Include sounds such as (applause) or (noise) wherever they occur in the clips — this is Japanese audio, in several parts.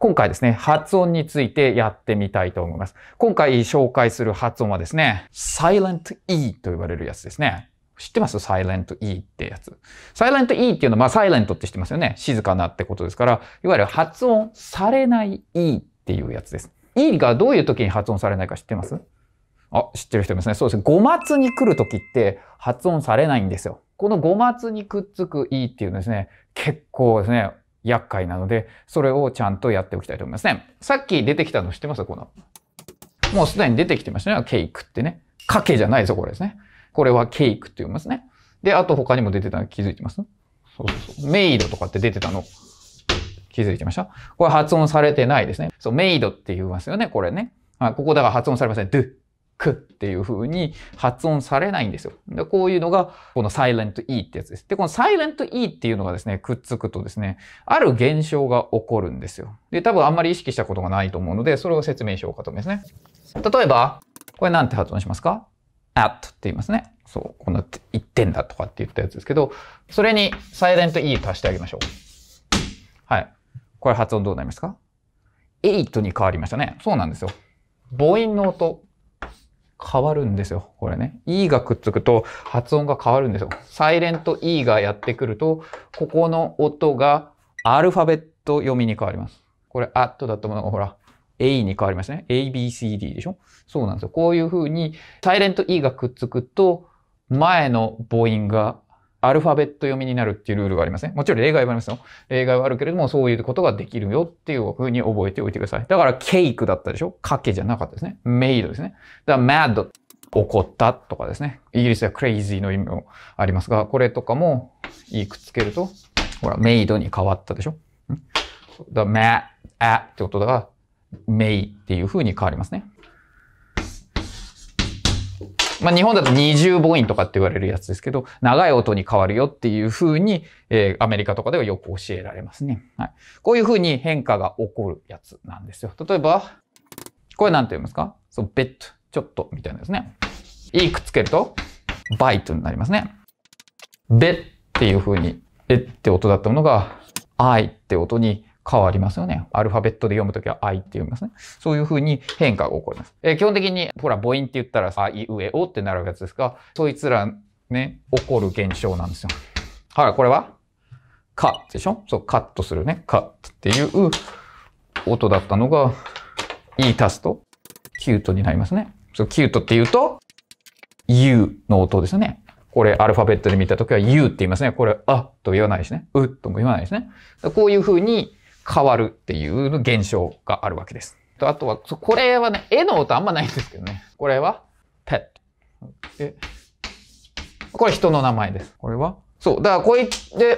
今回ですね、発音についてやってみたいと思います。今回紹介する発音はですね、silent e と言われるやつですね。知ってます ?silent e ってやつ。silent e っていうのは、まあ、silent って知ってますよね。静かなってことですから、いわゆる発音されない e っていうやつです。e がどういう時に発音されないか知ってますあ、知ってる人いますね。そうですね。語末に来る時って発音されないんですよ。この5末にくっつく e っていうのですね、結構ですね、厄介なので、それをちゃんとやっておきたいと思いますね。さっき出てきたの知ってますこの。もうすでに出てきてましたね。ケイクってね。かけじゃないですよ、これですね。これはケイクって言いますね。で、あと他にも出てたの気づいてますそうそうそう。メイドとかって出てたの気づいてましたこれ発音されてないですね。そう、メイドって言いますよね、これね。あここだから発音されません。ドゥ、くっていう風に発音されないんですよ。で、こういうのが、このサイレント E ってやつです。で、このサイレント E っていうのがですね、くっつくとですね、ある現象が起こるんですよ。で、多分あんまり意識したことがないと思うので、それを説明しようかと思いますね。例えば、これなんて発音しますか at って言いますね。そう、この1点だとかって言ったやつですけど、それにサイレント E 足してあげましょう。はい。これ発音どうなりますか ?8 に変わりましたね。そうなんですよ。母音の音変わるんですよ。これね。E がくっつくと発音が変わるんですよ。サイレント E がやってくると、ここの音がアルファベット読みに変わります。これ、アットだったものがほら、A に変わりましたね。ABCD でしょそうなんですよ。こういう風に、サイレント E がくっつくと、前の母音がアルファベット読みになるっていうルールがありますね。もちろん例外はありますよ。例外はあるけれども、そういうことができるよっていうふうに覚えておいてください。だから、ケイクだったでしょかけじゃなかったですね。メイドですね。だから、ド。起こ怒ったとかですね。イギリスではクレイジーの意味もありますが、これとかも、いくっつけると、ほら、メイドに変わったでしょだから、m a ってことだから、メイっていうふうに変わりますね。まあ、日本だと二重母音とかって言われるやつですけど、長い音に変わるよっていうふうに、えー、アメリカとかではよく教えられますね。はい。こういうふうに変化が起こるやつなんですよ。例えば、これ何て言いますかそう、ベッド、ちょっとみたいなですね。いくっつけると、バイトになりますね。べっていうふうに、えって音だったものが、あいって音に変わりますよね。アルファベットで読むときは I って読みますね。そういうふうに変化が起こります。えー、基本的に、ほら、母音って言ったら、あいうえおってなるやつですが、そいつらね、起こる現象なんですよ。はい、これはカでしょそう、カットするね。カッっていう音だったのが、E 足すと、キュートになりますね。そう、キュートって言うと、U の音ですね。これ、アルファベットで見たときは U って言いますね。これ、あと言わないしね。うとも言わないですね。こういうふうに、変わるっていう現象があるわけです。あとは、これはね、絵の音あんまないんですけどね。これは、ペット。え、これ人の名前です。これはそう。だからこれ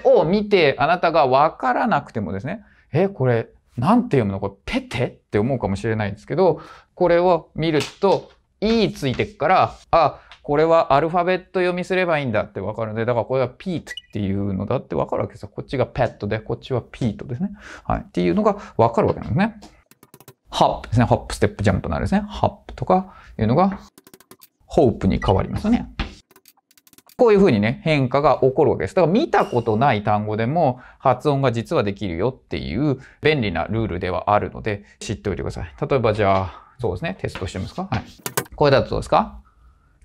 を見て、あなたがわからなくてもですね、え、これ、なんて読むのこれ、ペテって思うかもしれないんですけど、これを見ると、いいついてくから、あ、これはアルファベット読みすればいいんだってわかるんで、だからこれはピートっていうのだってわかるわけですよ。こっちがペットで、こっちはピートですね。はい。っていうのがわかるわけなんですね。ホップですね。ホップ、ステップ、ジャンプのあですね。ハップとかいうのが、ホープに変わりますよね。こういうふうにね、変化が起こるわけです。だから見たことない単語でも発音が実はできるよっていう便利なルールではあるので知っておいてください。例えばじゃあ、そうですね、テストしてみますか。はい。これだとどうですか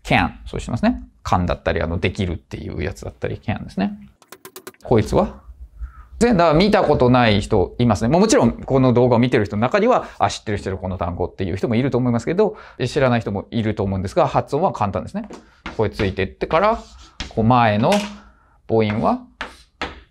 can そうしますね。can だったり、あの、できるっていうやつだったり、can ですね。こいつは全だ見たことない人いますね。ももちろん、この動画を見てる人の中には、あ、知ってる人るこの単語っていう人もいると思いますけど、知らない人もいると思うんですが、発音は簡単ですね。これついてってから、こう前の母音は、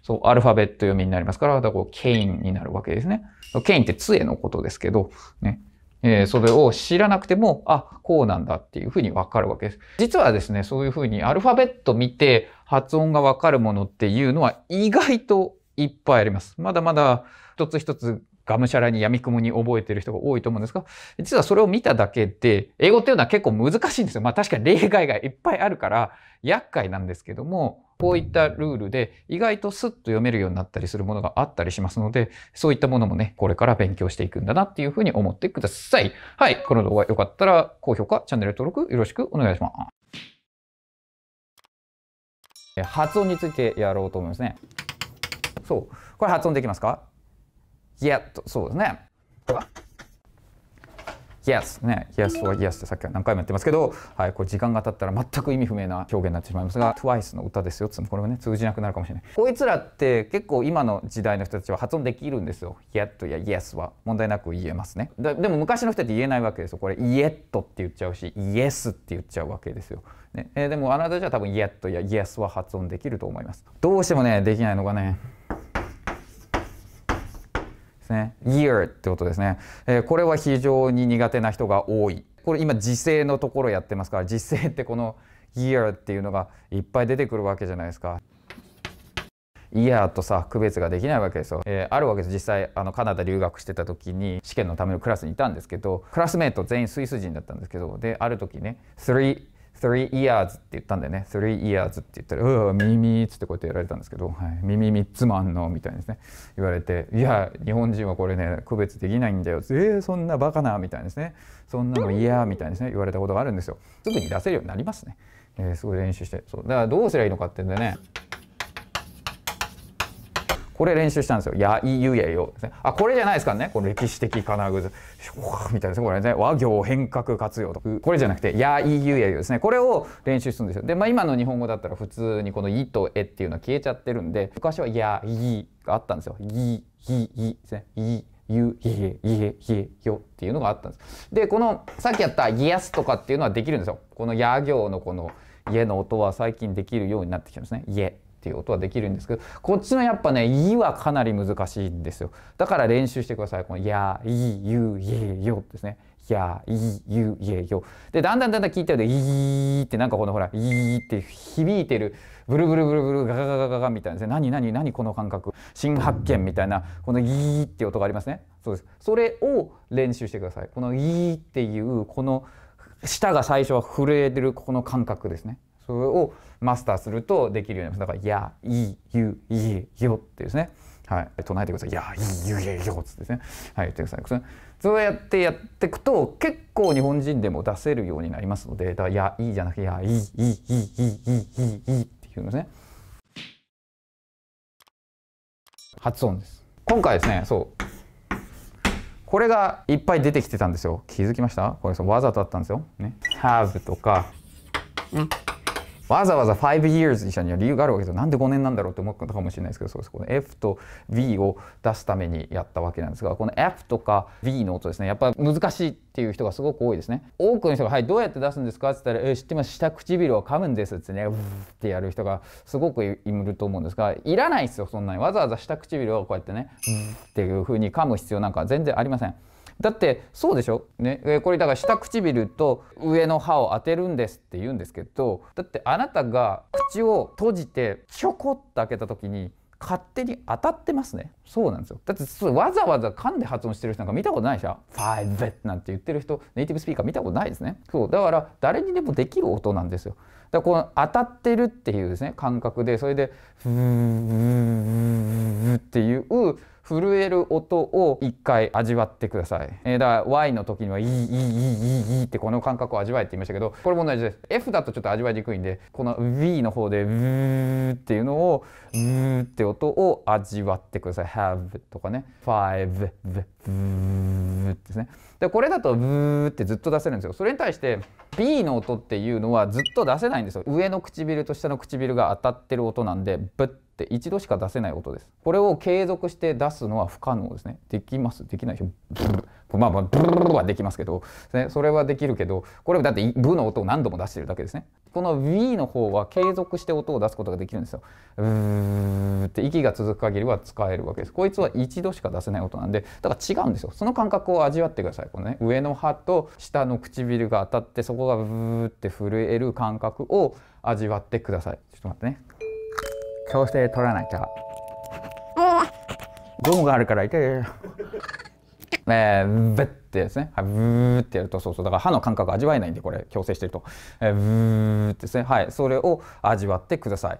そう、アルファベット読みになりますから、だからこう、ケインになるわけですね。ケインって杖のことですけど、ね。えー、それを知らなくても、あ、こうなんだっていうふうにわかるわけです。実はですね、そういうふうにアルファベット見て発音がわかるものっていうのは意外といっぱいあります。まだまだ一つ一つがむしゃらにやみくもに覚えてる人が多いと思うんですが、実はそれを見ただけで、英語っていうのは結構難しいんですよ。まあ確かに例外がいっぱいあるから、厄介なんですけども、こういったルールで意外とスッと読めるようになったりするものがあったりしますので、そういったものもね、これから勉強していくんだなっていうふうに思ってください。はい、この動画良かったら高評価、チャンネル登録よろしくお願いします。発音についてやろうと思いますね。そう。これ発音できますか yet そうですね。Yes ね、Yes は r Yes ってさっきは何回もやってますけど、はい、これ時間が経ったら全く意味不明な表現になってしまいますが、TWICE の歌ですよっつこれもね、通じなくなるかもしれない。こいつらって結構今の時代の人たちは発音できるんですよ。Yet や Yes は問題なく言えますね。でも昔の人って言えないわけですよ。これ Yet って言っちゃうし、Yes って言っちゃうわけですよ。ねえでもあなたじゃ多分 Yet や Yes は発音できると思います。どうしてもね、できないのがね、ね year ってことですね、えー、これは非常に苦手な人が多いこれ今時制のところやってますから時制ってこの year っていうのがいっぱい出てくるわけじゃないですかイヤーとさ区別ができないわけですよ、えー、あるわけです実際あのカナダ留学してた時に試験のためのクラスにいたんですけどクラスメート全員スイス人だったんですけどである時ね「3 3 years って言ったんでね、3 years って言ったら、うわ耳っつってこうやってやられたんですけど、はい、耳3つもあんのみたいですね、言われて、いや、日本人はこれね、区別できないんだよ、えー、そんなバカなみたいですね、そんなの嫌みたいですね、言われたことがあるんですよ。すぐに出せるようになりますね。えー、すごい練習して、そうだからどうすりゃいいのかってんでね、これ練習したんですよ。やいゆやよあ、これじゃないですかね。この歴史的金具。みたいなですね。これね。和行変革活用とか。これじゃなくて、やいゆやよですね。これを練習するんですよ。で、まあ今の日本語だったら普通にこのいとえっていうのは消えちゃってるんで、昔はやいがあったんですよ。い、い、いですね。い、ゆ、いえ、いえ、いえ、よっていうのがあったんです。で、このさっきやったいやすとかっていうのはできるんですよ。このや行のこの家の音は最近できるようになってきてますね。家、っていう音はできるんですけどこっちのやっぱね「い」はかなり難しいんですよだから練習してくださいこの「や」「い」「ゆ」「え」「よ」ですね「や」「い」「ゆ」「え」「よ」でだんだんだんだん聞いてると「い」ってなんかこのほら「い」って響いてるブルブルブルブルガガガガガガみたいなですね何何何この感覚新発見みたいなこの「い」って音がありますねそうですそれを練習してくださいこの「い」っていうこの舌が最初は震えてるこの感覚ですねそれをマスターするとできるようになりますだから「やいゆいよ」ってですねはい唱えてください「やいゆいよ」っつってですねはい言ってくださいそうやってやっていくと結構日本人でも出せるようになりますのでだから「やい」い」じゃなくて「やいいいいいいいいい」いいいっていうんですね発音です今回ですねそうこれがいっぱい出てきてたんですよ気づきましたこれわざとだったんですよねハーブとか、うんわざわざ5 years にしたには理由があるわけですよ。なんで5年なんだろうって思ったかもしれないですけど、そうです。この F と V を出すためにやったわけなんですが、この F とか V の音ですね、やっぱ難しいっていう人がすごく多いですね。多くの人が、はい、どうやって出すんですかって言ったら、え知ってます、下唇を噛むんですってね、うってやる人がすごくいると思うんですが、いらないですよ、そんなに。わざわざ下唇をこうやってね、うっていうふうに噛む必要なんか全然ありません。だってそうでしょね、これだから下唇と上の歯を当てるんですって言うんですけどだってあなたが口を閉じてひょこっと開けた時に勝手に当たってますねそうなんですよだってわざわざ噛んで発音してる人なんか見たことないでしょファイブなんて言ってる人ネイティブスピーカー見たことないですねそうだから誰にでもできる音なんですよだからこの当たってるっていうですね感覚でそれでフーっていう震える音を一回味わってください。えー、だから Y の時には、いい、いい、いい、いいいってこの感覚を味わえって言いましたけど、これも同じです。F だとちょっと味わいにくいんで、この V の方で、うーっていうのを、うーって音を味わってください。have とかね、five、v、v ですね。で、これだと、うーってずっと出せるんですよ。それに対して、B の音っていうのはずっと出せないんですよ。上の唇と下の唇が当たってる音なんで、ぶって一度しか出せない音です。これを継続して出すのは不可能ですね。できます。できないでしょ。まあまあ、ブルルはできますけど、ね、それはできるけど、これだってブの音を何度も出してるだけですね。この V の方は継続して音を出すことができるんですよ。うーって息が続く限りは使えるわけです。こいつは一度しか出せない音なんで、だから違うんですよ。その感覚を味わってください。このね、上の歯と下の唇が当たって、そこがブーって震える感覚を味わってください。ちょっと待ってね。強制取らないきゃ。ゴムがあるから痛い。えー、ブってですね、はい、ブーってやると、そうそう、だから歯の感覚味わえないんで、これ、矯正してると、えー、ブーってですね、はい、それを味わってください。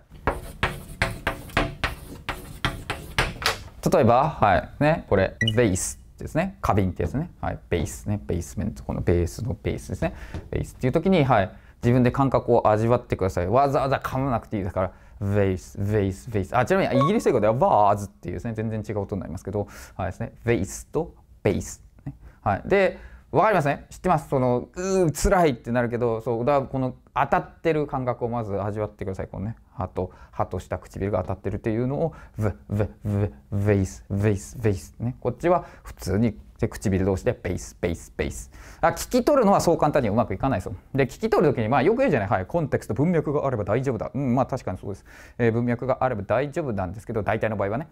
例えば、はい、ね、これ、ベースですね、花瓶ってやつね、はい、ベースね、ベースメント、このベースのベースですね、ベースっていう時に、はい、自分で感覚を味わってください。わざわざ噛まなくていいですから、vase, vase, vase あちなみにイギリス英語では vase っていうですね全然違う音になりますけど、はいですね、vase と base、ね、はい、で分かりますね知ってますそのうー辛いってなるけどそうだこの当たってる感覚をまず味わってくださいこのね歯と歯とした唇が当たってるっていうのを v v v v a c e v a c e v a c e ねこっちは普通にで唇同士でベースベースベースあ聞き取るのはそう簡単にはうまくいかないですよで聞き取る時にまあよく言うじゃないはいコンテクスト文脈があれば大丈夫だうんまあ確かにそうです、えー、文脈があれば大丈夫なんですけど大体の場合はね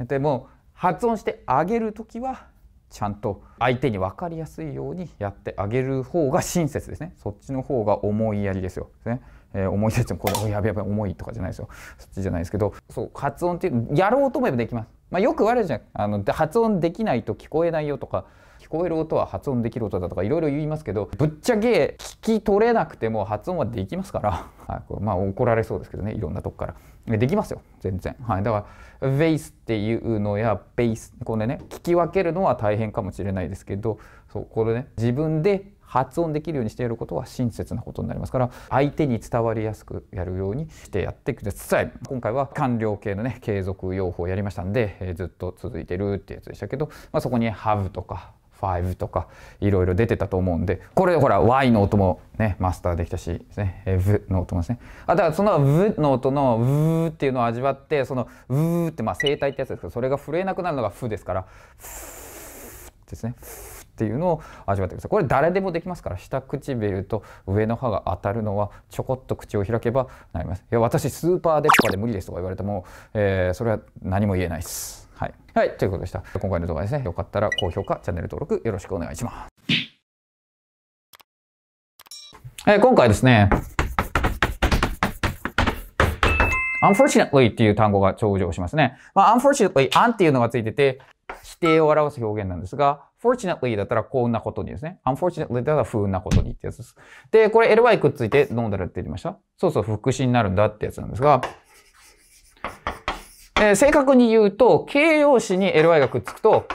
でも発音してあげる時はちゃんと相手に分かりやすいようにやってあげる方が親切ですねそっちの方が思いやりですよ、ねえー、思いやりってこれやべやべ重いとかじゃないですよそっちじゃないですけどそう発音っていうやろうと思えばできますまあ、よくあるじゃんあの発音できないと聞こえないよとか聞こえる音は発音できる音だとかいろいろ言いますけどぶっちゃけ聞き取れなくても発音はできますから、(laughs) はい、まあ怒られそうですけどねいろんなとこからできますよ全然、はい、だからベースっていうのやベースこれね聞き分けるのは大変かもしれないですけどそうこれね自分で発音できるようにしてやることは親切なことになりますから相手に伝わりやすくやるようにしてやってください今回は完了形のね継続用法をやりましたんで、えー、ずっと続いてるってやつでしたけど、まあ、そこに「have」とか「five」とかいろいろ出てたと思うんでこれほら Y の音もねマスターできたしですね「V」の音もですねあだからその「V」の音の「う」っていうのを味わってその「う」ってまあ声帯ってやつですけどそれが震えなくなるのが「ふ」ですから「ふ」ですね「ふ」っていうのを味わってくださいこれ誰でもできますから下唇と上の歯が当たるのはちょこっと口を開けばなりますいや私スーパーデッパで無理ですとか言われても、えー、それは何も言えないですはい、はい、ということでした今回の動画ですねよかったら高評価チャンネル登録よろしくお願いします、えー、今回ですね unfortunately っていう単語が頂上しますね。まあ、unfortunately, un っていうのがついてて、否定を表す表現なんですが、fortunately だったら幸運なことにですね。unfortunately だったら不運なことにってやつです。で、これ ly くっついてノーダルって言いましたそうそう、副詞になるんだってやつなんですが、えー、正確に言うと、形容詞に ly がくっつくと、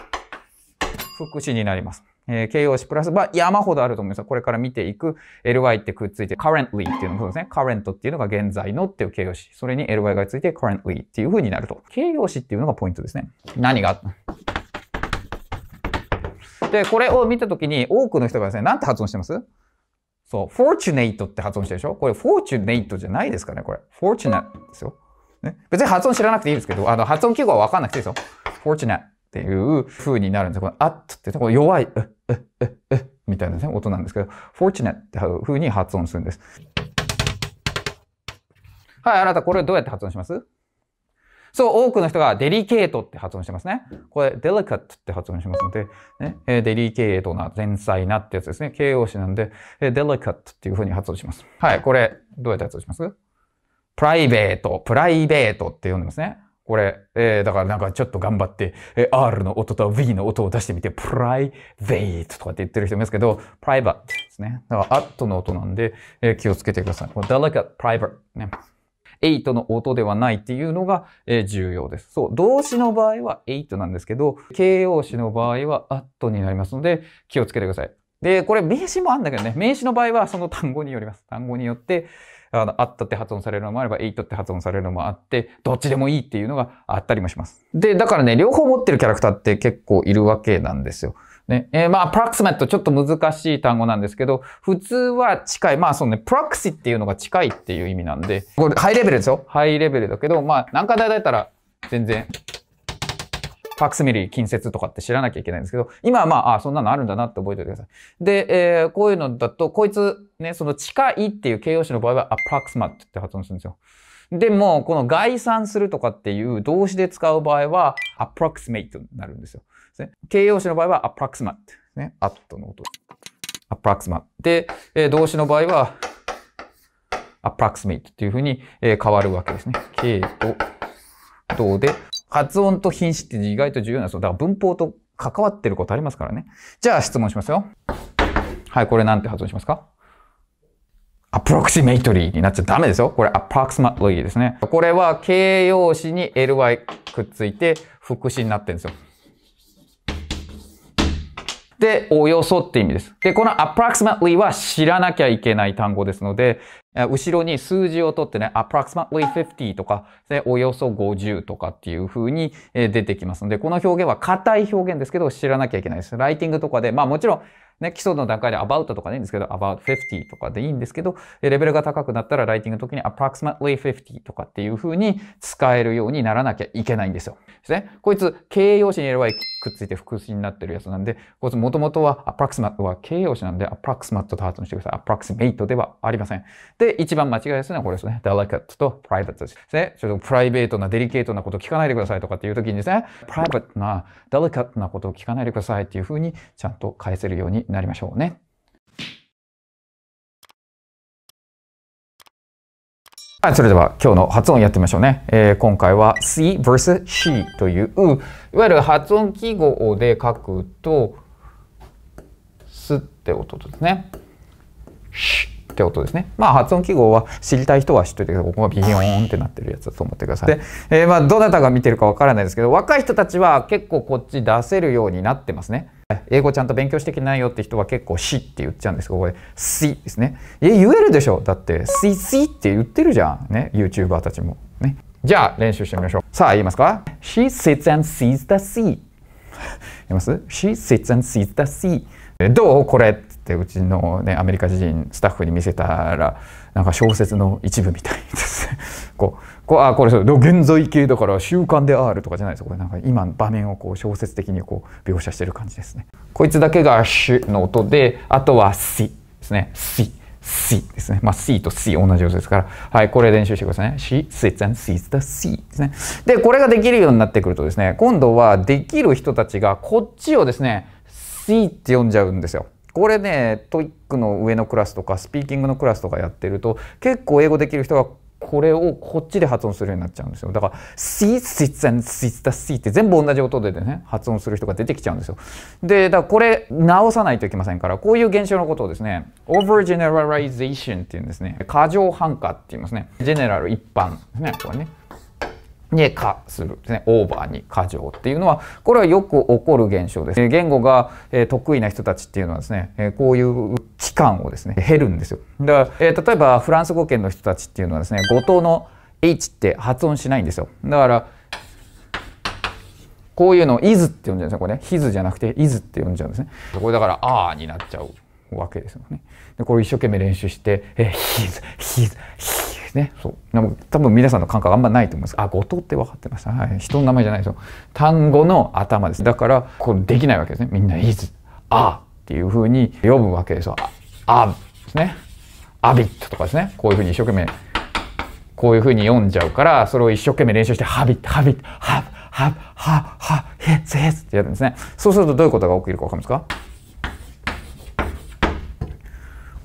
副詞になります。えー、形容詞プラス、まあ、山ほどあると思います。これから見ていく ly ってくっついて currently っていうのもそうですね。current っていうのが現在のっていう形容詞。それに ly がついて currently っていうふうになると。形容詞っていうのがポイントですね。何がで、これを見たときに多くの人がですね、なんて発音してますそう、fortunate って発音してるでしょこれ fortunate じゃないですかねこれ。fortunate ですよ。ね、別に発音知らなくていいですけど、あの、発音記号はわかんなくていいですよ。fortunate っていう風になるんですよ。この at ってこの弱い、う、う、う、う、みたいな、ね、音なんですけど、fortunate っていう風に発音するんです。はい、あなたこれどうやって発音しますそう、多くの人がデリケートって発音してますね。これ、デリカットって発音しますので、ね、デリケートな、繊細なってやつですね。形容詞なんで、えデリカットっていう風に発音します。はい、これ、どうやって発音しますプライベート、プライベートって呼んでますね。これ、えー、だからなんかちょっと頑張って、えー、R の音と V の音を出してみて、プライベートとかって言ってる人いますけど、プライバートですね。だから、アットの音なんで、えー、気をつけてください。この delicate, private ね。8の音ではないっていうのが、え重要です。そう、動詞の場合は8なんですけど、形容詞の場合は at になりますので、気をつけてください。で、これ名詞もあるんだけどね、名詞の場合はその単語によります。単語によって、あの、あったって発音されるのもあれば、8って発音されるのもあって、どっちでもいいっていうのがあったりもします。で、だからね、両方持ってるキャラクターって結構いるわけなんですよ。ね。えー、まあ、proximate ちょっと難しい単語なんですけど、普通は近い。まあ、そのね、proxy っていうのが近いっていう意味なんで、これハイレベルですよ。ハイレベルだけど、まあ、何回だいたら全然、ファクスミリー近接とかって知らなきゃいけないんですけど、今はまあ、あそんなのあるんだなって覚えておいてください。で、えー、こういうのだと、こいつ、ね、その近いっていう形容詞の場合は、approximate って発音するんですよ。でも、この概算するとかっていう動詞で使う場合は、approximate になるんですよ。ですね。形容詞の場合は approximate ですね。at の音。approximate。で、えー、動詞の場合は approximate というふうに、えー、変わるわけですね。形と動で、発音と品詞って意外と重要なんですよ。だから文法と関わってることありますからね。じゃあ質問しますよ。はい、これなんて発音しますかアプロクシメイトリーになっちゃダメですよ。これ approximately ですね。これは形容詞に ly くっついて副詞になってるんですよ。で、およそって意味です。で、この approximately は知らなきゃいけない単語ですので、後ろに数字を取ってね、approximately 50とか、でおよそ50とかっていう風に出てきますので、この表現は硬い表現ですけど、知らなきゃいけないです。ライティングとかで、まあもちろん、ね、基礎の段階で about とかでいいんですけど、about 50とかでいいんですけど、レベルが高くなったらライティングの時に approximately 50とかっていう風に使えるようにならなきゃいけないんですよ。ですね。こいつ形容詞に ly くっついて副詞になってるやつなんで、こいつ元々は approximate は形容詞なんで approximate と発音してください。approximate ではありません。で、一番間違いやすいのはこれですね。delicate と private ですね。ちょっとプライベートなデリケートなこと聞かないでくださいとかっていう時にですね、private な delicate なことを聞かないでくださいっていう風にちゃんと返せるようになりましょうね。はい、それでは今日の発音やってみましょうね。えー、今回は C vs C という、いわゆる発音記号で書くと、すって音ですね。しって音ですね。まあ発音記号は知りたい人は知っいてるけど、ここがビヨーンってなってるやつだと思ってください。で、えー、まあどなたが見てるかわからないですけど、若い人たちは結構こっち出せるようになってますね。英語ちゃんと勉強してきてないよって人は結構「し」って言っちゃうんですけどこれ「し」ですね。え言えるでしょだって「し」「し」って言ってるじゃんね YouTuber たちも。ね。じゃあ練習してみましょう。さあ言いますか ?She sits and sees the sea 言います ?She sits and sees the sea どうこれってうちの、ね、アメリカ人スタッフに見せたらなんか小説の一部みたいです (laughs) こうこうあこれ現在形だから「習慣である」とかじゃないですこれなんか今の場面をこう小説的にこう描写してる感じですね。こいつだけが「シの音であとは「シ」ですね「シ」C ですね。まあ、C と C 同じ音ですから、はい、これ練習してくださいね。シ」「s i シ」「ツ and s C ですね。で、これができるようになってくるとですね、今度はできる人たちがこっちをですね、C って呼んじゃうんですよ。これねトイックの上のクラスとかスピーキングのクラスとかやってると結構英語できる人がこれをこっちで発音するようになっちゃうんですよだから「シ s シ t s t シ e s シー」って全部同じ音でね発音する人が出てきちゃうんですよでだからこれ直さないといけませんからこういう現象のことをですね r g e n e r a l i z a t シ o n っていうんですね過剰反価って言いますね general 一般ですねこれねに化するですね。オーバーに過剰っていうのは、これはよく起こる現象です。言語が得意な人たちっていうのはですね、こういう期間をですね、減るんですよ。だから、え例えばフランス語圏の人たちっていうのはですね、語頭の H って発音しないんですよ。だから、こういうのを「イズ」って呼んじゃうんですね。これね「ヒズ」じゃなくて「イズ」って呼んじゃうんですね。これだから「あー」になっちゃうわけですよね。でこれ一生懸命練習して「えヒズヒズヒズ」ですね。そう。多分皆さんの感覚あんまないと思います。あ、後藤って分かってました。はい。人の名前じゃないですよ。単語の頭です。だから、こうできないわけですね。みんな、いず、あっていうふうに読むわけですよ。あ、ですね。アビットとかですね。こういうふうに一生懸命、こういうふうに読んじゃうから、それを一生懸命練習して、ハビット、ハビット、ハブ、ハブ、ハブ、ヘッツ、ヘッツってやるんですね。そうするとどういうことが起きるかわかりますか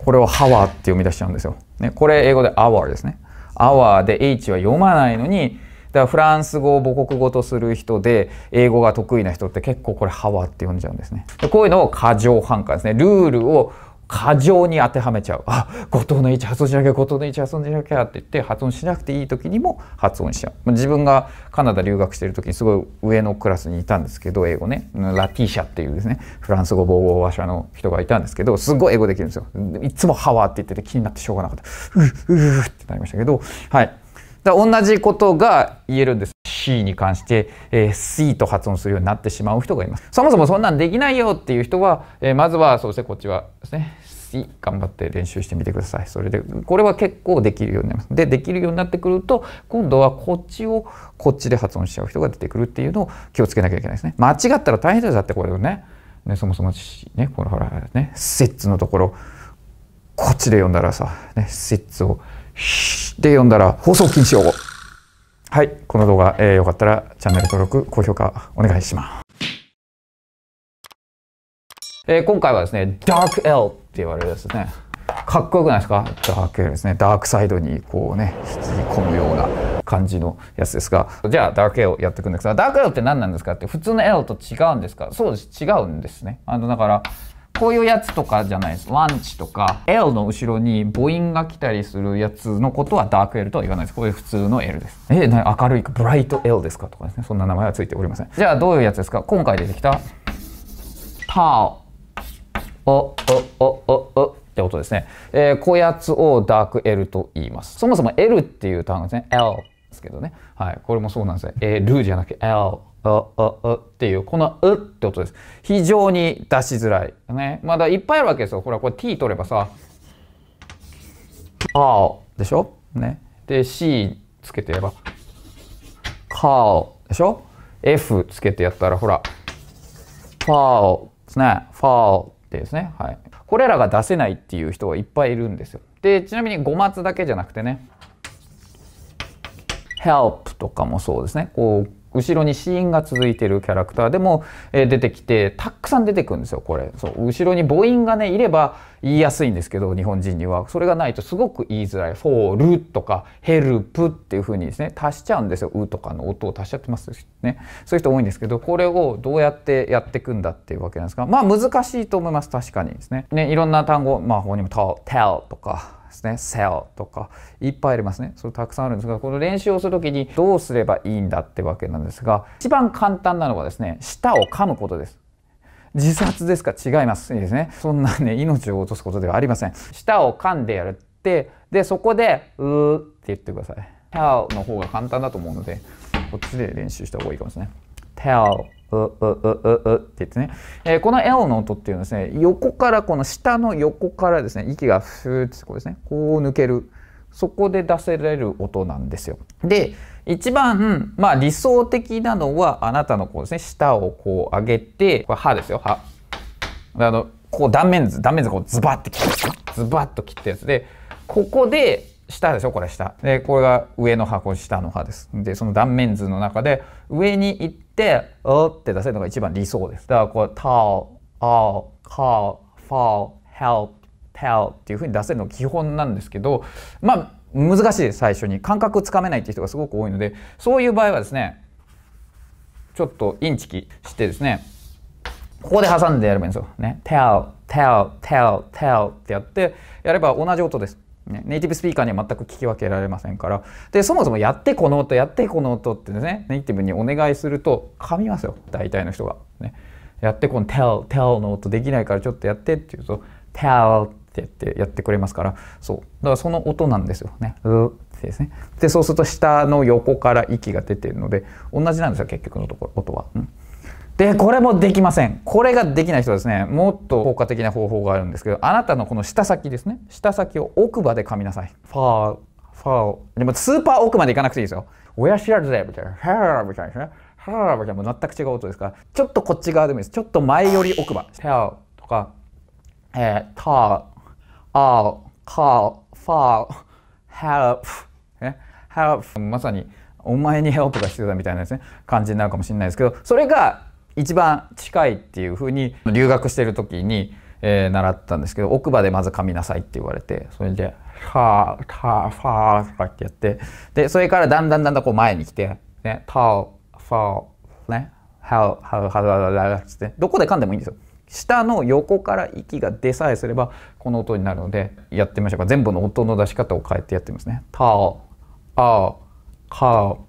これを hour って読み出しちゃうんですよ。ね、これ英語で hour ですね。hour で h は読まないのに、だからフランス語を母国語とする人で英語が得意な人って結構これハワって読んじゃうんですね。こういうのを過剰反感ですね。ルールを過剰に当てはめちゃう。あ、後藤の位置発音しなきゃ、後藤の位置発音しなきゃって言って発音しなくていい時にも発音しちゃう。自分がカナダ留学してる時にすごい上のクラスにいたんですけど、英語ね。ラティーシャっていうですね、フランス語母語話者の人がいたんですけど、すごい英語できるんですよ。いつもハワーって言ってて気になってしょうがなかった。うううってなりましたけど、はい。だ同じことが言えるんです。C に関して、えー、C と発音するようになってしまう人がいます。そもそもそんなんできないよっていう人は、えー、まずは、そうしてこっちはですね、C 頑張って練習してみてください。それで、これは結構できるようになります。で、できるようになってくると、今度はこっちをこっちで発音しちゃう人が出てくるっていうのを気をつけなきゃいけないですね。間違ったら大変だってこれをね。ね、そもそも、ね、このほらね、セッツのところ、こっちで読んだらさ、ね、セッツを、で読んだら放送禁止用語。はい、この動画、えー、よかったらチャンネル登録、高評価お願いします。えー、今回はですね、ダークエロって言われるですね。かっこよくないですかダークエロですね。ダークサイドにこうね、引き込むような感じのやつですが。じゃあ、ダークエ L やっていくんですが、ダークエロって何なんですかって、普通のエロと違うんですかそうです、違うんですね。あの、だから、こういうやつとかじゃないです。ワンチとか、L の後ろに母音が来たりするやつのことはダーク L とは言わないです。これ普通の L です。え、な明るいか、ブライト L ですかとかですね。そんな名前はついておりません。じゃあどういうやつですか今回出てきた、タオ。お、お、お、お、お。って音ですね。えー、こやつをダーク L と言います。そもそも L っていう単語ですね。L ですけどね。はい。これもそうなんですねえー、ルじゃなくて L。あ、あ、あっていう、このうって音です。非常に出しづらい。ね。まだいっぱいあるわけですよ。ほら、これ t 取ればさ、あでしょね。で、c つけてやれば、かおでしょ ?f つけてやったら、ほら、ファオですね。ファオってですね。はい。これらが出せないっていう人がいっぱいいるんですよ。で、ちなみに5末だけじゃなくてね、help とかもそうですね。こう後ろにシーが続いてるキャラクターでも、えー、出てきてたくさん出てくるんですよこれそう後ろに母音がねいれば言いやすいんですけど日本人にはそれがないとすごく言いづらい「フォール」とか「ヘルプ」っていう風にですね足しちゃうんですよ「う」とかの音を足しちゃってますねそういう人多いんですけどこれをどうやってやっていくんだっていうわけなんですがまあ難しいと思います確かにですねねいろんな単語まあにも「tell」とかですね。sell とかいっぱいありますね。それたくさんあるんですが、この練習をするときにどうすればいいんだってわけなんですが、一番簡単なのはですね、舌を噛むことです。自殺ですか違います。いいですね。そんなね、命を落とすことではありません。舌を噛んでやるって、で、そこで、うーって言ってください。tell の方が簡単だと思うので、こっちで練習した方がいいかもしれない。tell う、う、う、う、うって言ってね、えー、この L の音っていうのはですね、横から、この下の横からですね、息がふーってこうですね、こう抜ける。そこで出せられる音なんですよ。で、一番、まあ理想的なのは、あなたのこうですね、舌をこう上げて、これ歯ですよ、歯。あの、こう断面図、断面図こうズバッて切ったズバッと切ったやつで、ここで、下でしょこれ下。で、これが上の歯、これ下の歯です。で、その断面図の中で、上に行っで、おって出せるのが一番理想です。だからこう、タオ、アオ、カオ、ファオ、ヘルテルっていうふうに出せるのが基本なんですけど、まあ、難しいです、最初に。感覚つかめないっていう人がすごく多いので、そういう場合はですね、ちょっとインチキしてですね、ここで挟んでやればいいんですよ。ね。tell, tell, tell, tell ってやって、やれば同じ音です。ね、ネイティブスピーカーには全く聞き分けられませんから。で、そもそもやってこの音、やってこの音ってね、ネイティブにお願いすると噛みますよ。大体の人が。ね、やってこの tell, tell の音できないからちょっとやってって言うと tell ってやってやってくれますから。そう。だからその音なんですよね。うってですね。で、そうすると下の横から息が出てるので、同じなんですよ、結局のところ、音は。うんで、これもできません。これができない人はですね。もっと効果的な方法があるんですけど、あなたのこの舌先ですね。舌先を奥歯で噛みなさい。ファー、ファー。でも、スーパー奥まで行かなくていいですよ。親知らずで、みたいな。はー、みたいなね。はー、みたいな。もう全く違う音ですから、ちょっとこっち側でもいいです。ちょっと前より奥歯。ヘアとか、えー、ター、アー、カー、ファー、ヘルプ。ね。ヘルプ。まさに、お前にヘルプが必要だみたいなですね、感じになるかもしれないですけど、それが一番近いっていうふうに留学してる時に、えー、習ったんですけど奥歯でまず噛みなさいって言われてそれで「はあはあファー」とかってやってでそれからだんだんだんだんこう前に来て「ね、タオファー」ね「ハウハウハウはウっつってどこで噛んでもいいんですよ。下の横から息が出さえすればこの音になるのでやってみましょうか全部の音の出し方を変えてやってみますね。タオアオカオ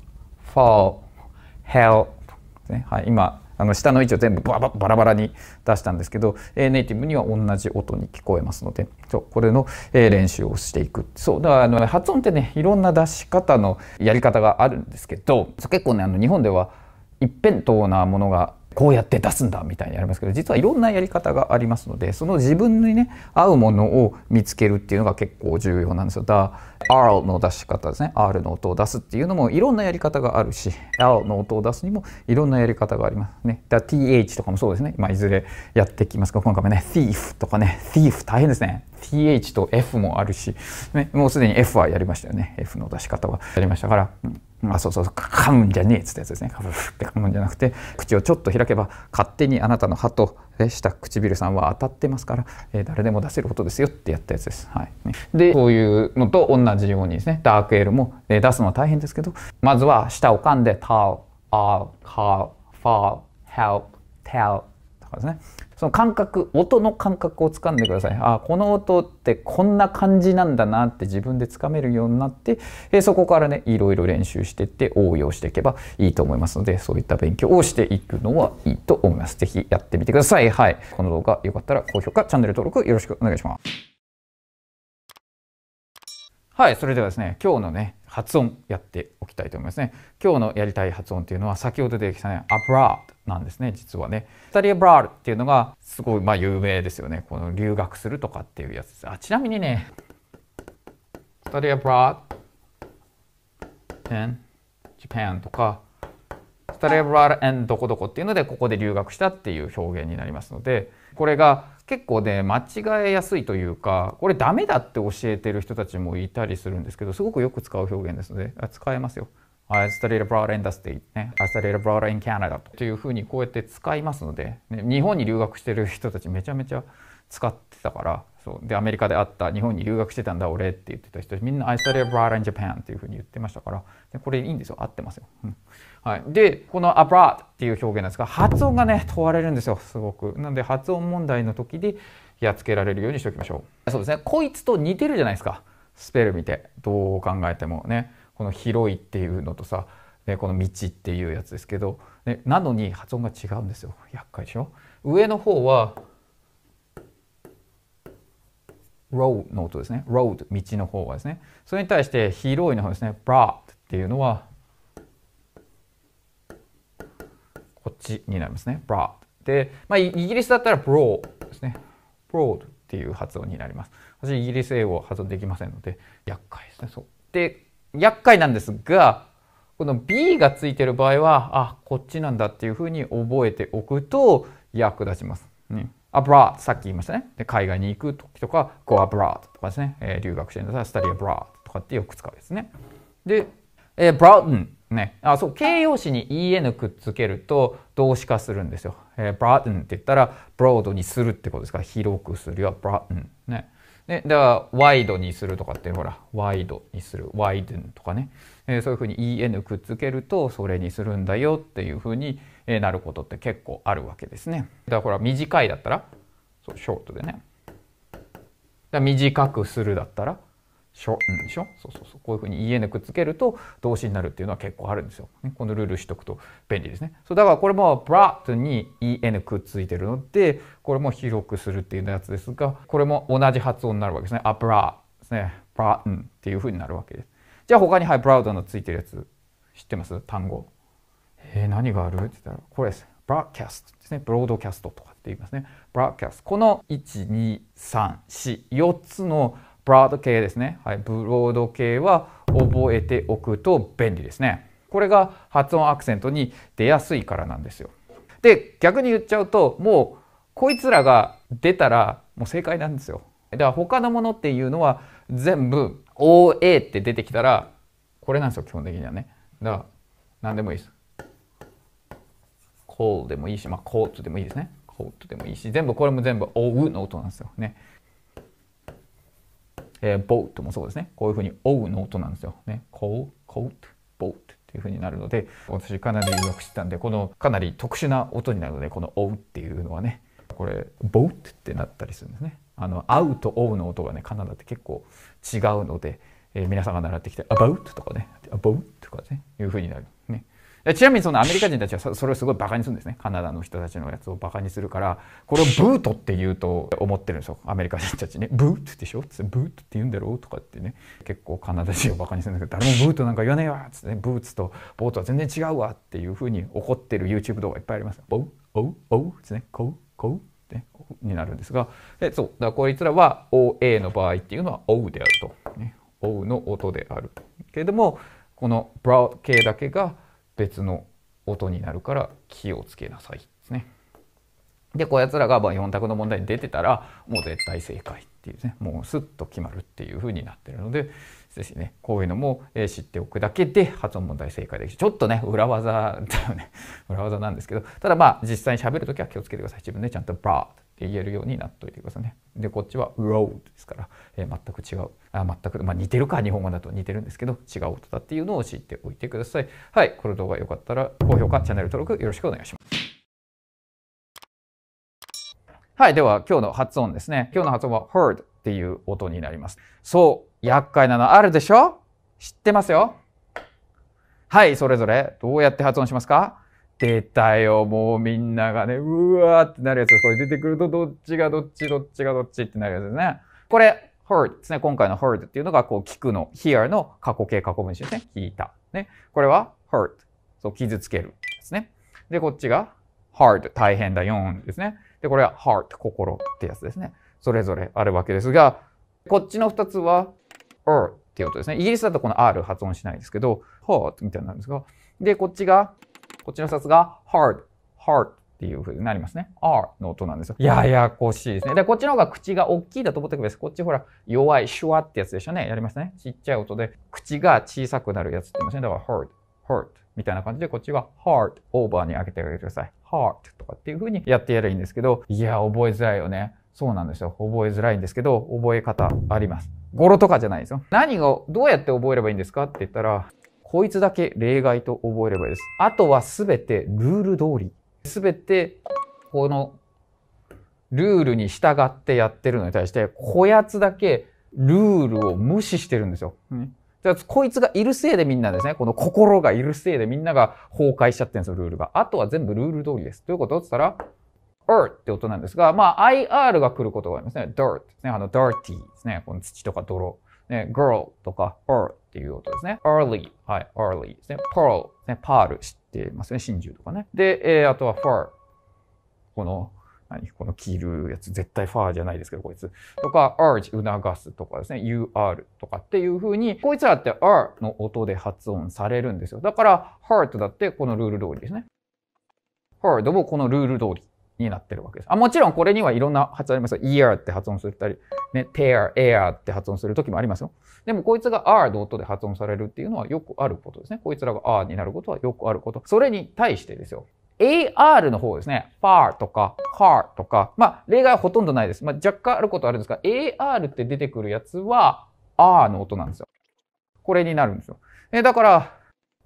ファオヘオ、ね、はい、今あの下の位置を全部バババラバラに出したんですけど、えー、ネイティブには同じ音に聞こえますのでそうこれの、えー、練習をしていくそうだからあの発音ってねいろんな出し方のやり方があるんですけど結構ねあの日本では一辺倒なものがこうやって出すんだみたいにありますけど実はいろんなやり方がありますのでその自分にね合うものを見つけるっていうのが結構重要なんですよ。だ R の出し方ですね R の音を出すっていうのもいろんなやり方があるし L の音を出すにもいろんなやり方がありますね。だ TH とかもそうですね、まあ、いずれやってきますが今回もね Thief とかね Thief 大変ですね。TH と F もあるし、ね、もうすでに F はやりましたよね F の出し方はやりましたから。うんあそうそう噛むんじゃねえっつったやつですねかフって噛むんじゃなくて口をちょっと開けば勝手にあなたの歯と下唇さんは当たってますから、えー、誰でも出せることですよってやったやつです。はい、でこういうのと同じようにですねダークエールも、えー、出すのは大変ですけどまずは舌を噛んで「タオ」「アオ」「カオ」「ファオ」「ヘルプ」「テル」ですねその感覚音の感覚をつかんでくださいあこの音ってこんな感じなんだなって自分でつかめるようになって、えそこからねいろいろ練習してって応用していけばいいと思いますのでそういった勉強をしていくのはいいと思います是非やってみてくださいはいこの動画よかったら高評価チャンネル登録よろしくお願いしますはい、それではですね、今日のね、発音やっておきたいと思いますね。今日のやりたい発音っていうのは、先ほど出てきたね、abroad なんですね、実はね。study abroad っていうのが、すごい、まあ、有名ですよね。この留学するとかっていうやつです。あ、ちなみにね、study abroad in Japan とか、study abroad and どこどこっていうので、ここで留学したっていう表現になりますので、これが、結構ね間違えやすいというかこれダメだって教えてる人たちもいたりするんですけどすごくよく使う表現ですので使えますよ。I studied abroad in the state ね I studied abroad in Canada というふうにこうやって使いますので、ね、日本に留学してる人たちめちゃめちゃ使ってたからそうでアメリカであった日本に留学してたんだ俺って言ってた人みんな I studied abroad in Japan っていうふうに言ってましたからでこれいいんですよ合ってますよ。うんはい、でこの「abroad」っていう表現なんですが発音がね問われるんですよすごく。なので発音問題の時でやっつけられるようにしておきましょう。そうですねこいつと似てるじゃないですかスペル見てどう考えてもねこの「広い」っていうのとさ、ね、この「道」っていうやつですけど、ね、なのに発音が違うんですよ厄介でしょ。上の方はローの音ですね。ローと道の方はですね。それに対して、広いの方ですね。ブラ a っていうのはこっちになりますね。broad。で、まあ、イギリスだったら broad ですね。broad っていう発音になります。私、イギリス英語発音できませんので、厄介ですね。そう。で、厄介なんですが、この B がついてる場合は、あ、こっちなんだっていうふうに覚えておくと役立ちます。ね、abroad、さっき言いましたね。で海外に行く時とか、go abroad とかですね、えー、留学してるんだったら、study abroad とかってよく使うですね。で、えー、b r o h t e n ね、あそう形容詞に en くっつけると動詞化するんですよ。えー、b r o h t e n って言ったら broad にするってことですから広くするよ b r o h t e n ね。ね、だから、ワイドにするとかって、ほら、ワイドにする、ワイド n とかね、えー、そういうふうに en くっつけると、それにするんだよっていうふうになることって結構あるわけですね。だから、ほら、短いだったら、そう、ショートでね。だ短くするだったら、しょ、しょそうそうそう。こういうふうに EN くっつけると動詞になるっていうのは結構あるんですよ。ね、このルールしとくと便利ですね。そう、だからこれも brought に EN くっついてるので、これも広くするっていうやつですが、これも同じ発音になるわけですね。あ、bra ですね。bra、うん、っていうふうになるわけです。じゃあ他にはい、proud のついてるやつ知ってます単語。えー、何があるって言ったら、これです。broadcast ですね。ブロードキャストとかって言いますね。broadcast。この1、2、3、4、4つのブード系ですね、はい、ブロード系は覚えておくと便利ですねこれが発音アクセントに出やすいからなんですよで逆に言っちゃうともうこいつらが出たらもう正解なんですよだから他のものっていうのは全部 OA って出てきたらこれなんですよ基本的にはねだから何でもいいですコールでもいいしまあコートでもいいですねコートでもいいし全部これも全部 OU の音なんですよねえー、ボートもそうですね。こういうふうにうの音なんですよ。ね。コー、コート、ボート。っていう風になるので私かなりで留してたんでこのかなり特殊な音になるのでこの「おう」っていうのはねこれ「ボート」ってなったりするんですね。あの「合う」と「おう」の音がねカナダって結構違うので、えー、皆さんが習ってきて「アバウト」とかね「アボウ」とかねいう風になるね。ちなみにそのアメリカ人たちはそれをすごいバカにするんですねカナダの人たちのやつをバカにするからこれをブートって言うと思ってるんですよアメリカ人たちねブートでしょっつってブートって言うんだろうとかってね結構カナダ人をバカにするんだけど誰もブートなんか言わねえわっつってねブーツとボートは全然違うわっていうふうに怒ってる YouTube 動画いっぱいあります。おうおうおうですねこうこうね、になるんですがでそうだからこいつらは OA の場合っていうのはおうであると、ね、うの音であるけれどもこの Bra 系だけが別の音になるから気をつけなさいですね。でこやつらがまあ4択の問題に出てたらもう絶対正解っていうねもうスッと決まるっていう風になってるので是非ねこういうのも知っておくだけで発音問題正解できるちょっとね裏技だよね裏技なんですけどただまあ実際にしゃべる時は気をつけてください自分でちゃんと「バー」って言えるようになっておいてくださいね。で、こっちは road ですから、えー、全く違う。あ全く、まあ、似てるか、日本語だと似てるんですけど、違う音だっていうのを知っておいてください。はい、この動画良かったら高評価、チャンネル登録よろしくお願いします。はい、では今日の発音ですね。今日の発音は heard っていう音になります。そう、厄介なのあるでしょ知ってますよはい、それぞれどうやって発音しますか出たよ、もうみんながね、うわーってなるやつです。これ出てくると、どっちがどっち、どっちがどっちってなるやつですね。これ、heard ですね。今回の heard っていうのが、こう、聞くの、hear の過去形、過去分詞ですね。聞いた。ね。これは hurt。そう、傷つけるですね。で、こっちが hard。大変だよんですね。で、これは heart。心ってやつですね。それぞれあるわけですが、こっちの2つは er っていう音ですね。イギリスだとこの r 発音しないですけど、heart みたいになるんですが。で、こっちがこっちの2つが hard, heart っていう風になりますね。r の音なんですよ。ややこしいですね。で、こっちの方が口が大きいだと思ってください。こっちほら、弱い、シュワってやつでしたね。やりましたね。ちっちゃい音で、口が小さくなるやつって言いますね。だから hard, h a r t みたいな感じで、こっちは hard, オーバーに上げてあげてください。heart とかっていう風にやってやればいいんですけど、いや、覚えづらいよね。そうなんですよ。覚えづらいんですけど、覚え方あります。語呂とかじゃないですよ。何を、どうやって覚えればいいんですかって言ったら、こいつだけ例外と覚えればいいです。あとはすべてルール通り。すべて、この、ルールに従ってやってるのに対して、こやつだけルールを無視してるんですよ。こいつがいるせいでみんなですね、この心がいるせいでみんなが崩壊しちゃってるんですよ、ルールが。あとは全部ルール通りです。どういうことって言ったら、earth って音なんですが、まあ IR が来ることがありますね。dirt ですね。あの dirty ですね。この土とか泥。ね、girl とか or っていう音ですね。early はい、early ですね。pearl ね、パール知ってますね。真珠とかね。で、えー、あとは fur この何この切るやつ、絶対ファーじゃないですけど、こいつ。とか、urge、促すとかですね、ur とかっていう風に、こいつらって r の音で発音されるんですよ。だから、heart だってこのルール通りですね。h a r t もこのルール通りになってるわけです。あもちろんこれにはいろんな発音ありますよ。ear って発音するたり、ね、tear, air って発音する時もありますよ。でもこいつが r の音で発音されるっていうのはよくあることですね。こいつらが r になることはよくあること。それに対してですよ。AR の方ですね。far とか car とか。まあ、例外はほとんどないです。まあ、若干あることあるんですが、AR って出てくるやつは r の音なんですよ。これになるんですよ。えだから、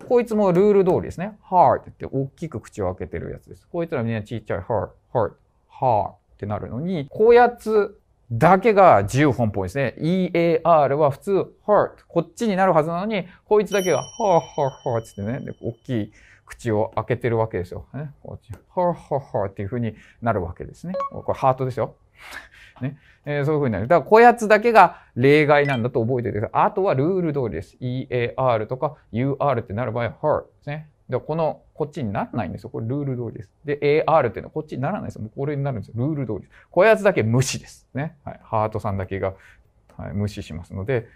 こいつもルール通りですね。hard って大きく口を開けてるやつです。こいつらみんなちっちゃい hard, hard, hard ってなるのに、こやつだけが自由奔放ですね。EAR は普通 heart こっちになるはずなのに、こいつだけがはぁはぁは r つってね、で大きい口を開けてるわけですよ。ね、こっちはぁは a はぁっていう風になるわけですね。これハートですよ。ね。えー、そういうふうになる。だから、こやつだけが例外なんだと覚えててください。あとはルール通りです。EAR とか UR ってなる場合は her ですね。で、この、こっちにならないんですよ。これルール通りです。で、AR っていうのはこっちにならないですよ。もうこれになるんですよ。ルール通りです。こやつだけ無視です。ね。はい。ハートさんだけが、はい、無視しますので、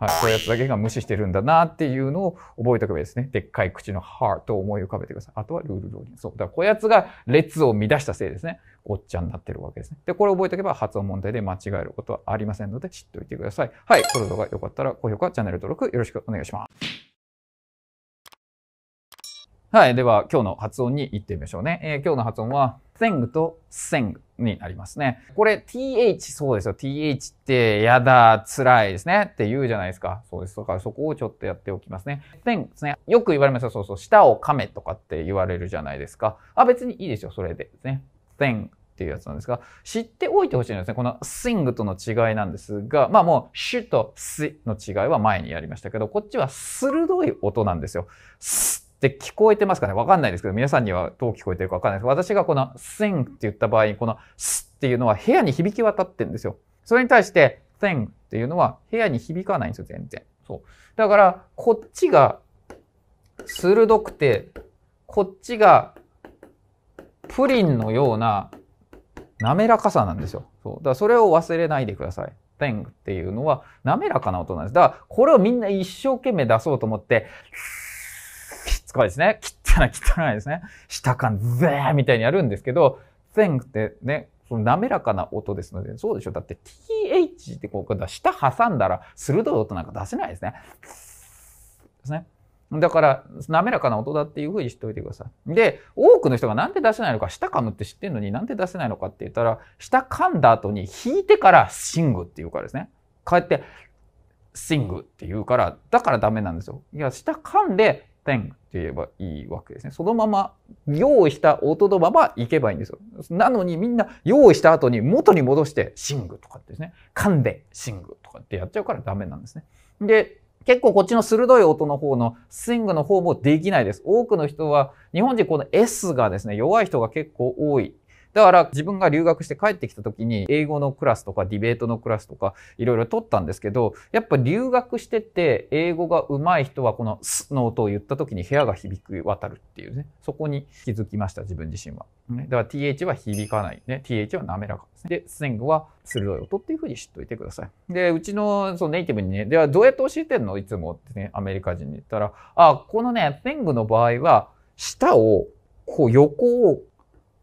はい、こういうやつだけが無視してるんだなっていうのを覚えておけばいいですね。でっかい口の heart を思い浮かべてください。あとはルール通りに。そう。だからこやつが列を乱したせいですね。おっちゃになってるわけですね。で、これを覚えておけば発音問題で間違えることはありませんので、知っておいてください。はい。この動画良かったら高評価、チャンネル登録よろしくお願いします。はい。では、今日の発音に行ってみましょうね。えー、今日の発音は、thing と sing になりますね。これ、th、そうですよ。th って、やだ、辛いですね。って言うじゃないですか。そうです。だから、そこをちょっとやっておきますね。thing ですね。よく言われますよ。そうそう。舌を噛めとかって言われるじゃないですか。あ、別にいいですよ。それでね。thing っていうやつなんですが、知っておいてほしいんですね。この sing との違いなんですが、まあもう、主とスの違いは前にやりましたけど、こっちは鋭い音なんですよ。で、聞こえてますかねわかんないですけど、皆さんにはどう聞こえてるかわかんないです。私がこのスインって言った場合、このスっていうのは部屋に響き渡ってるんですよ。それに対してスインっていうのは部屋に響かないんですよ、全然。そう。だから、こっちが鋭くて、こっちがプリンのような滑らかさなんですよ。そう。だからそれを忘れないでください。スインっていうのは滑らかな音なんです。だから、これをみんな一生懸命出そうと思って、すごいですね。汚な汚いですね。舌感ぜーみたいにやるんですけど、t h i n ってね、その滑らかな音ですので、そうでしょだって th ってこう、下挟んだら鋭い音なんか出せないですね。ですね。だから、滑らかな音だっていうふうにしておいてください。で、多くの人がなんで出せないのか、下噛むって知ってるのになんで出せないのかって言ったら、下噛んだ後に引いてからシングっていうからですね。こうやって、シングって言うから、だからダメなんですよ。いや、下噛んで点って言えばいいわけですね。そのまま用意した音のまま行けばいいんですよ。なのにみんな用意した後に元に戻してシングとかってですね。噛んでシングとかってやっちゃうからダメなんですね。で、結構こっちの鋭い音の方のスイングの方もできないです。多くの人は、日本人この S がですね、弱い人が結構多いだから自分が留学して帰ってきた時に英語のクラスとかディベートのクラスとかいろいろ取ったんですけど、やっぱ留学してて英語が上手い人はこのスの音を言った時に部屋が響く渡るっていうね、そこに気づきました、自分自身は。ね、だから th は響かない。ね、th は滑らかですね。で、スイングは鋭い音っていうふうに知っといてください。で、うちのそのネイティブにね、ではどうやって教えてんのいつもってね、アメリカ人に言ったら、あ、このね、スイングの場合は、舌をこう横を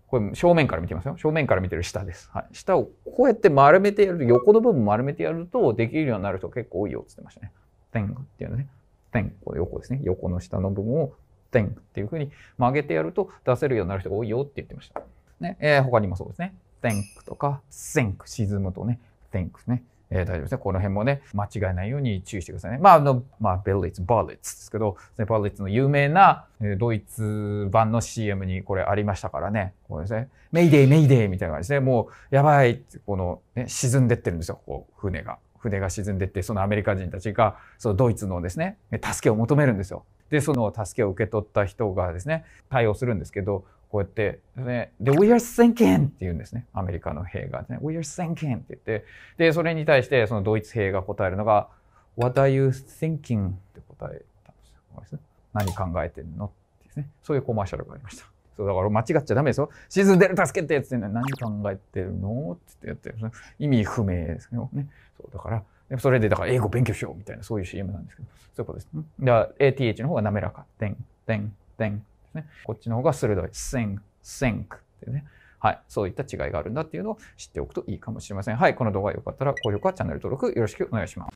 これ正面から見てますよ。正面から見てる下です。はい。下をこうやって丸めてやると、横の部分丸めてやると、できるようになる人結構多いよって言ってましたね。てんグっていうのね。てん、これ横ですね。横の下の部分をテンっていうふうに曲げてやると出せるようになる人が多いよって言ってました。ね。えー、他にもそうですね。thank とか、センク、沈むとね、thank ですね。えー、大丈夫ですね。この辺もね、間違えないように注意してくださいね。まあ、あの、まあ、ベルリッツ、バーリッツですけど、ね、バーリッツの有名な、えー、ドイツ版の CM にこれありましたからね。こうですね。メイデー、メイデーみたいな感じで、ね、もう、やばい、この、ね、沈んでってるんですよ、こう、船が。船が沈んでって、そのアメリカ人たちが、そのドイツのですね、助けを求めるんですよ。で、その助けを受け取った人がですね、対応するんですけど、こうやって、ね、で、We are h i n k i n g って言うんですね。アメリカの兵がね。We are h i n k i n g って言って、で、それに対して、そのドイツ兵が答えるのが、What are you thinking? って答えたんですよ。何考えてんのってですね。そういうコマーシャルがありました。そうだから間違っちゃダメですよ。沈んでる助けてって言って、何考えてるのって言ってやって、意味不明ですけどね。そうだから、それでだから英語勉強しようみたいな、そういう CM なんですけど、そういうことです、ね。だか ATH の方が滑らか。てん、てん、てん、ですね。こっちの方が鋭い。sink, sink ってね。はい。そういった違いがあるんだっていうのを知っておくといいかもしれません。はい。この動画良かったら高評価、チャンネル登録よろしくお願いします。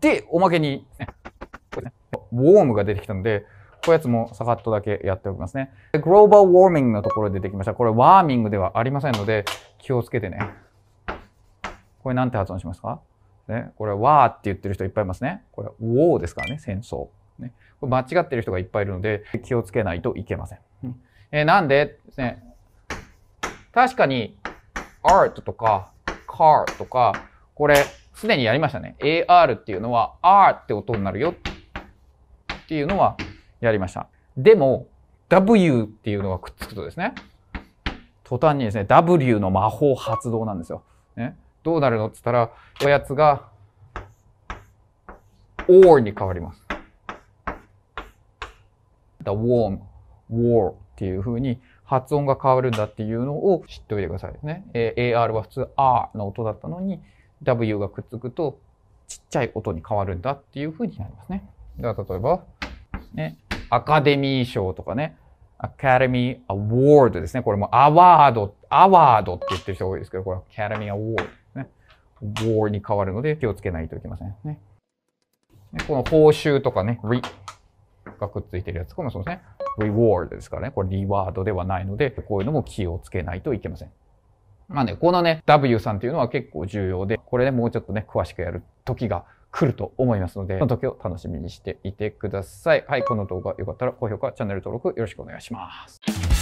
で、おまけに、ね、ウォームが出てきたので、こうやつもサカッとだけやっておきますね。グローバルウォーミングのところ出てきました。これワーミングではありませんので、気をつけてね。これなんて発音しますかね、これ、ワーって言ってる人いっぱいいますね。これ、ウォーですからね、戦争。ね、これ間違ってる人がいっぱいいるので、気をつけないといけません。えー、なんでですね、確かに art とか car とか、これ、すでにやりましたね。AR っていうのは、R って音になるよっていうのはやりました。でも、W っていうのがくっつくとですね、途端にですね、W の魔法発動なんですよ。ね、どうなるのって言ったら、おやつが、or に変わります。た warm, war っていう風に発音が変わるんだっていうのを知っておいてくださいね。えー、AR は普通 R の音だったのに W がくっつくとちっちゃい音に変わるんだっていう風になりますね。では例えば、ね、アカデミー賞とかね、アカデミーアワードですね。これもアワード、アワードって言ってる人多いですけど、これはアカデミーアワードですね。war に変わるので気をつけないといけませんね。この報酬とかね、がくっついてるやつ。このそうですね。reward ですからね。これリワードではないので、こういうのも気をつけないといけません。まあね、このね、W さんっていうのは結構重要で、これね、もうちょっとね、詳しくやる時が来ると思いますので、その時を楽しみにしていてください。はい、この動画良かったら高評価、チャンネル登録よろしくお願いします。